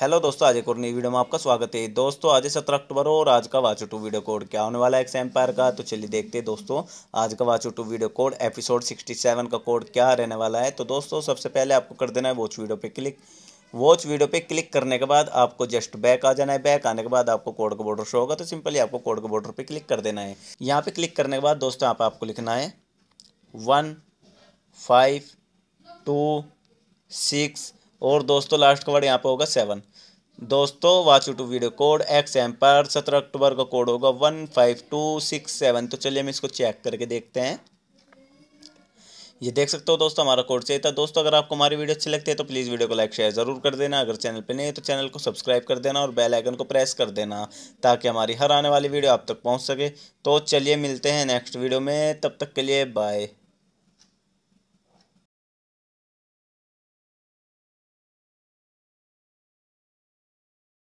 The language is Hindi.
हेलो दोस्तों आज एक और नई वीडियो में आपका स्वागत है दोस्तों आज सत्रह अक्टूबर और आज का वाचो टू वीडियो कोड क्या होने वाला है एक्स एम्पायर का तो चलिए देखते हैं दोस्तों आज का Watcho to video code episode sixty seven का कोड क्या रहने वाला है तो दोस्तों सबसे पहले आपको कर देना है वॉच वीडियो पे क्लिक वॉच वीडियो पे क्लिक करने के बाद आपको जस्ट बैक आ जाना है बैक आने के बाद आपको कोड का बॉर्डर शो होगा तो सिंपली आपको कोड का बॉर्डर पर क्लिक कर देना है यहाँ पे क्लिक करने के बाद दोस्तों यहाँ पर आपको लिखना है वन फाइव टू सिक्स और दोस्तों लास्ट का वर्ड यहाँ पे होगा सेवन दोस्तों watch you to video code X M पर सत्रह अक्टूबर का कोड होगा one five two six seven तो चलिए हम इसको चेक करके देखते हैं ये देख सकते हो दोस्तों हमारा कोड चाहिए था दोस्तों अगर आपको हमारी वीडियो अच्छी लगती है तो प्लीज़ वीडियो को लाइक शेयर ज़रूर कर देना अगर चैनल पे नहीं है तो चैनल को सब्सक्राइब कर देना और बेल आइकन को प्रेस कर देना ताकि हमारी हर आने वाली वीडियो आप तक पहुंच सके तो चलिए मिलते हैं नेक्स्ट वीडियो में तब तक के लिए बाय